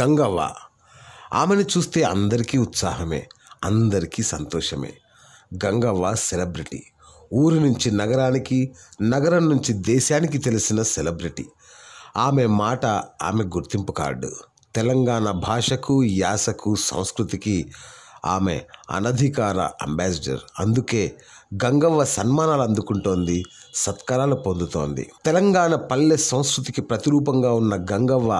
గంగవ్వ ఆమెను చూస్తే అందరికీ ఉత్సాహమే అందరికీ సంతోషమే గంగవ్వ సెలబ్రిటీ ఊరు నుంచి నగరానికి నగరం నుంచి దేశానికి తెలిసిన సెలబ్రిటీ ఆమె మాట ఆమె గుర్తింపు కార్డు తెలంగాణ భాషకు యాసకు సంస్కృతికి ఆమె అనధికార అంబాసిడర్ అందుకే గంగవ్వ సన్మానాలు అందుకుంటోంది సత్కారాలు పొందుతోంది తెలంగాణ పల్లె సంస్కృతికి ప్రతిరూపంగా ఉన్న గంగవ్వ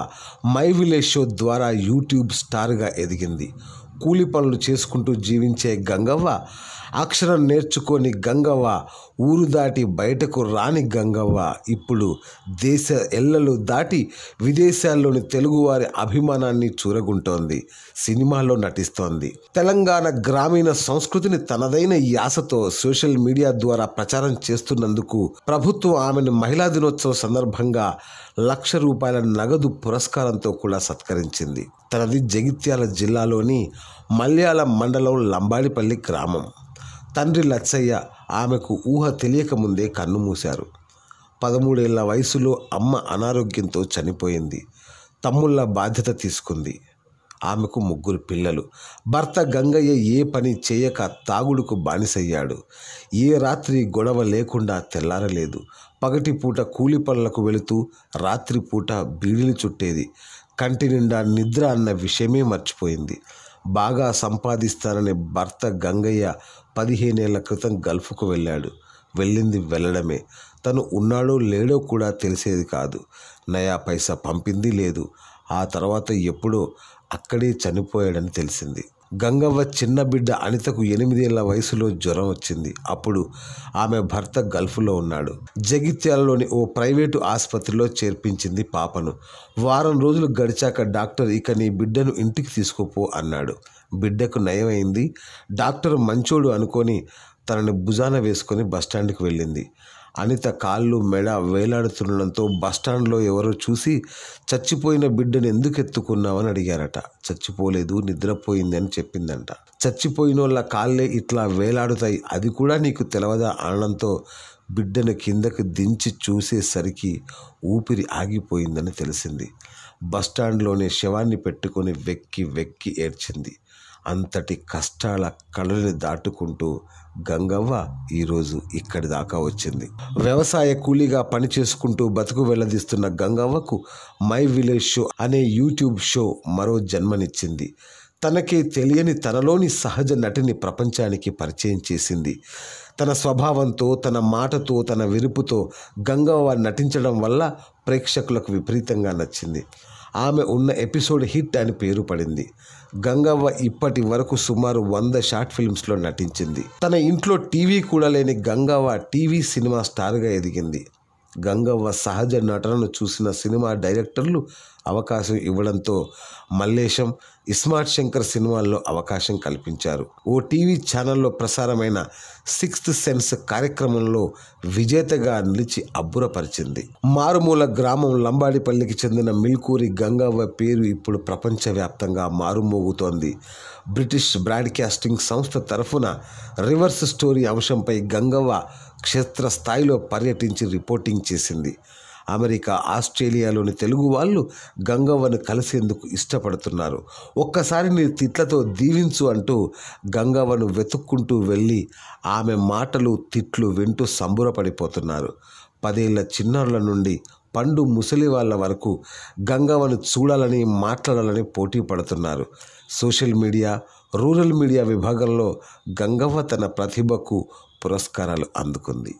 మై విలేజ్ షో ద్వారా యూట్యూబ్ స్టార్గా ఎదిగింది కూలి పనులు చేసుకుంటూ జీవించే గంగవ్వ అక్షరం నేర్చుకొని గంగవ్వ ఊరు దాటి బయటకు రాని గంగవ్వ ఇప్పుడు దేశ ఎల్లలు దాటి విదేశాల్లోని తెలుగువారి అభిమానాన్ని చూరగుంటోంది సినిమాల్లో నటిస్తోంది తెలంగాణ గ్రామీణ సంస్కృతిని తనదైన యాసతో సోషల్ మీడియా ద్వారా ప్రచారం చేస్తున్నందుకు ప్రభుత్వం ఆమెను మహిళా దినోత్సవం సందర్భంగా లక్ష రూపాయల నగదు పురస్కారంతో కూడా సత్కరించింది తనది జగిత్యాల జిల్లాలోని మల్యాల మండలం లంబాడిపల్లి గ్రామం తండ్రి లచ్చయ్య ఆమెకు ఊహ తెలియకముందే కన్నుమూశారు పదమూడేళ్ల వయసులో అమ్మ అనారోగ్యంతో చనిపోయింది తమ్ముళ్ళ బాధ్యత తీసుకుంది ఆమెకు ముగ్గురు పిల్లలు భర్త గంగయ్య ఏ పని చేయక తాగుడుకు బానిసయ్యాడు ఏ రాత్రి గొడవ లేకుండా తెల్లారలేదు పగటి కూలి పనులకు వెళుతూ రాత్రిపూట బీడిలు చుట్టేది కంటి నిండా నిద్ర అన్న విషయమే మర్చిపోయింది బాగా సంపాదిస్తానని భర్త గంగయ్య పదిహేనేళ్ల క్రితం గల్ఫ్కు వెళ్ళాడు వెళ్ళింది వెళ్ళడమే తను ఉన్నాడో లేడో కూడా తెలిసేది కాదు నయా పైసా పంపింది లేదు ఆ తర్వాత ఎప్పుడో అక్కడే చనిపోయాడని తెలిసింది గంగవ్వ చిన్న బిడ్డ అనితకు ఎనిమిదేళ్ల వయసులో జ్వరం వచ్చింది అప్పుడు ఆమె భర్త గల్ఫ్లో ఉన్నాడు జగిత్యాలలోని ఓ ప్రైవేటు ఆసుపత్రిలో చేర్పించింది పాపను వారం రోజులు గడిచాక డాక్టర్ ఇక నీ బిడ్డను ఇంటికి తీసుకుపో అన్నాడు బిడ్డకు నయమైంది డాక్టర్ మంచోడు అనుకొని తనని భుజాన వేసుకొని బస్టాండ్కి వెళ్ళింది అనిత కాళ్ళు మెడ వేలాడుతుండడంతో బస్టాండ్లో ఎవరో చూసి చచ్చిపోయిన బిడ్డను ఎందుకు ఎత్తుకున్నావని అడిగారట చచ్చిపోలేదు నిద్రపోయింది అని చెప్పిందంట చచ్చిపోయిన వాళ్ళ కాళ్ళే ఇట్లా వేలాడుతాయి అది కూడా నీకు తెలవదా అనడంతో బిడ్డను కిందకు దించి చూసేసరికి ఊపిరి ఆగిపోయిందని తెలిసింది బస్టాండ్లోనే శవాన్ని పెట్టుకొని వెక్కి వెక్కి ఏడ్చింది అంతటి కష్టాల కళని దాటుకుంటూ గంగవ్వ ఈరోజు ఇక్కడి దాకా వచ్చింది వ్యవసాయ కూలీగా పనిచేసుకుంటూ బతుకు వెళ్లదీస్తున్న గంగవ్వకు మై విలేజ్ షో అనే యూట్యూబ్ షో మరో జన్మనిచ్చింది తనకే తెలియని తనలోని సహజ నటిని ప్రపంచానికి పరిచయం చేసింది తన స్వభావంతో తన మాటతో తన విరుపుతో గంగవ్వ నటించడం వల్ల ప్రేక్షకులకు విపరీతంగా నచ్చింది ఆమె ఉన్న ఎపిసోడ్ హిట్ అని పేరు పడింది గంగవ్వ ఇప్పటి వరకు సుమారు వంద షార్ట్ ఫిల్మ్స్లో నటించింది తన ఇంట్లో టీవీ కూడా లేని గంగవ్వ టీవీ సినిమా స్టార్గా ఎదిగింది గంగవ్వ సహజ నటనను చూసిన సినిమా డైరెక్టర్లు అవకాశం ఇవ్వడంతో మల్లేశం ఇస్మార్ట్ శంకర్ సినిమాల్లో అవకాశం కల్పించారు ఓ టీవీ ఛానల్లో ప్రసారమైన సిక్స్త్ సెన్స్ కార్యక్రమంలో విజేతగా నిలిచి అబ్బురపరిచింది మారుమూల గ్రామం లంబాడిపల్లికి చెందిన మిల్కూరి గంగవ్వ పేరు ఇప్పుడు ప్రపంచవ్యాప్తంగా మారుమోగుతోంది బ్రిటిష్ బ్రాడ్కాస్టింగ్ సంస్థ తరఫున రివర్స్ స్టోరీ అంశంపై గంగవ్వ క్షేత్రస్థాయిలో పర్యటించి రిపోర్టింగ్ చేసింది అమెరికా ఆస్ట్రేలియాలోని తెలుగు వాళ్ళు గంగవ్వను కలిసేందుకు ఇష్టపడుతున్నారు ఒక్కసారి నీ తిట్లతో దీవించు అంటూ గంగవ్వను వెతుక్కుంటూ వెళ్ళి ఆమె మాటలు తిట్లు వింటూ సంబురపడిపోతున్నారు పదేళ్ల చిన్నారుల నుండి పండు ముసలి వాళ్ళ వరకు గంగవ్వను చూడాలని మాట్లాడాలని పోటీ పడుతున్నారు సోషల్ మీడియా రూరల్ మీడియా విభాగంలో గంగవ్వ తన ప్రతిభకు పురస్కారాలు అందుకుంది